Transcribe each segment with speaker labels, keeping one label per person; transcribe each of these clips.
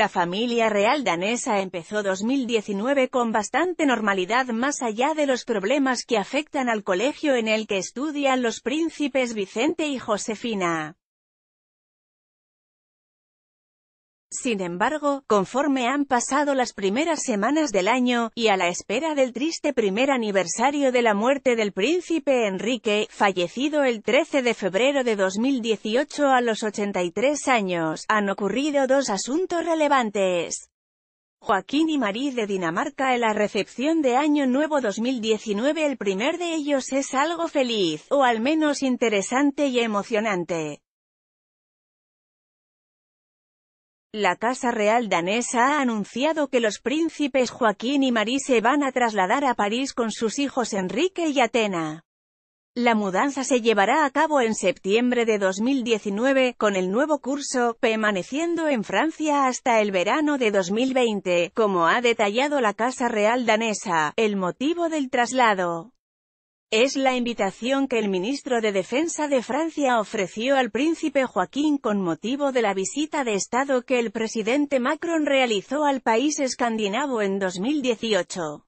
Speaker 1: La familia real danesa empezó 2019 con bastante normalidad más allá de los problemas que afectan al colegio en el que estudian los príncipes Vicente y Josefina. Sin embargo, conforme han pasado las primeras semanas del año, y a la espera del triste primer aniversario de la muerte del príncipe Enrique, fallecido el 13 de febrero de 2018 a los 83 años, han ocurrido dos asuntos relevantes. Joaquín y Marí de Dinamarca en la recepción de Año Nuevo 2019 el primer de ellos es algo feliz, o al menos interesante y emocionante. La Casa Real danesa ha anunciado que los príncipes Joaquín y Marie se van a trasladar a París con sus hijos Enrique y Atena. La mudanza se llevará a cabo en septiembre de 2019, con el nuevo curso, permaneciendo en Francia hasta el verano de 2020, como ha detallado la Casa Real danesa, el motivo del traslado. Es la invitación que el ministro de Defensa de Francia ofreció al príncipe Joaquín con motivo de la visita de Estado que el presidente Macron realizó al país escandinavo en 2018.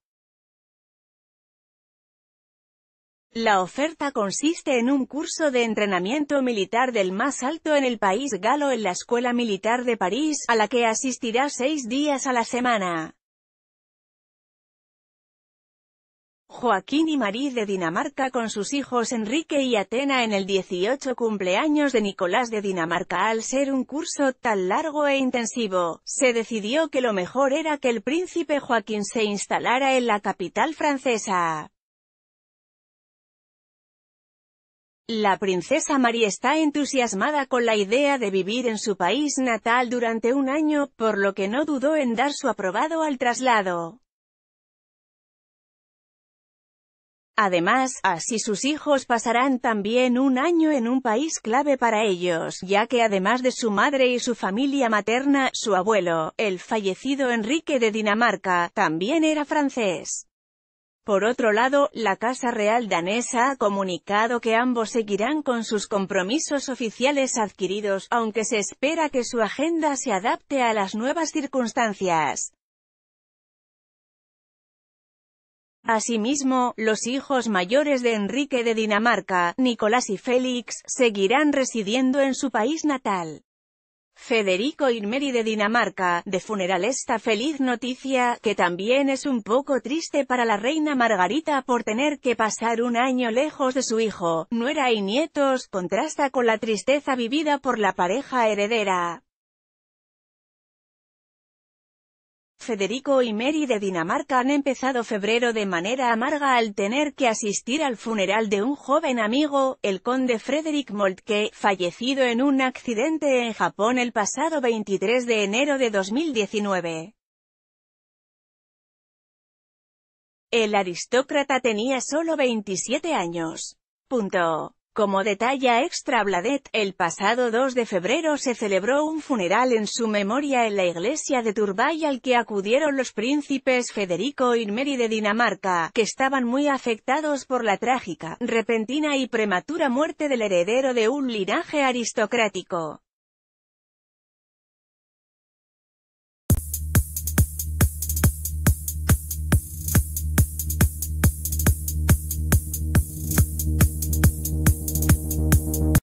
Speaker 1: La oferta consiste en un curso de entrenamiento militar del más alto en el país galo en la Escuela Militar de París, a la que asistirá seis días a la semana. Joaquín y Marí de Dinamarca con sus hijos Enrique y Atena en el 18 cumpleaños de Nicolás de Dinamarca. Al ser un curso tan largo e intensivo, se decidió que lo mejor era que el príncipe Joaquín se instalara en la capital francesa. La princesa María está entusiasmada con la idea de vivir en su país natal durante un año, por lo que no dudó en dar su aprobado al traslado. Además, así sus hijos pasarán también un año en un país clave para ellos, ya que además de su madre y su familia materna, su abuelo, el fallecido Enrique de Dinamarca, también era francés. Por otro lado, la Casa Real danesa ha comunicado que ambos seguirán con sus compromisos oficiales adquiridos, aunque se espera que su agenda se adapte a las nuevas circunstancias. Asimismo, los hijos mayores de Enrique de Dinamarca, Nicolás y Félix, seguirán residiendo en su país natal. Federico Irmeri de Dinamarca, de funeral esta feliz noticia, que también es un poco triste para la reina Margarita por tener que pasar un año lejos de su hijo, nuera y nietos, contrasta con la tristeza vivida por la pareja heredera. Federico y Mary de Dinamarca han empezado febrero de manera amarga al tener que asistir al funeral de un joven amigo, el conde Frederick Moltke, fallecido en un accidente en Japón el pasado 23 de enero de 2019. El aristócrata tenía solo 27 años. Como detalla Extra Bladet, el pasado 2 de febrero se celebró un funeral en su memoria en la iglesia de Turbay al que acudieron los príncipes Federico y Mary de Dinamarca, que estaban muy afectados por la trágica, repentina y prematura muerte del heredero de un linaje aristocrático.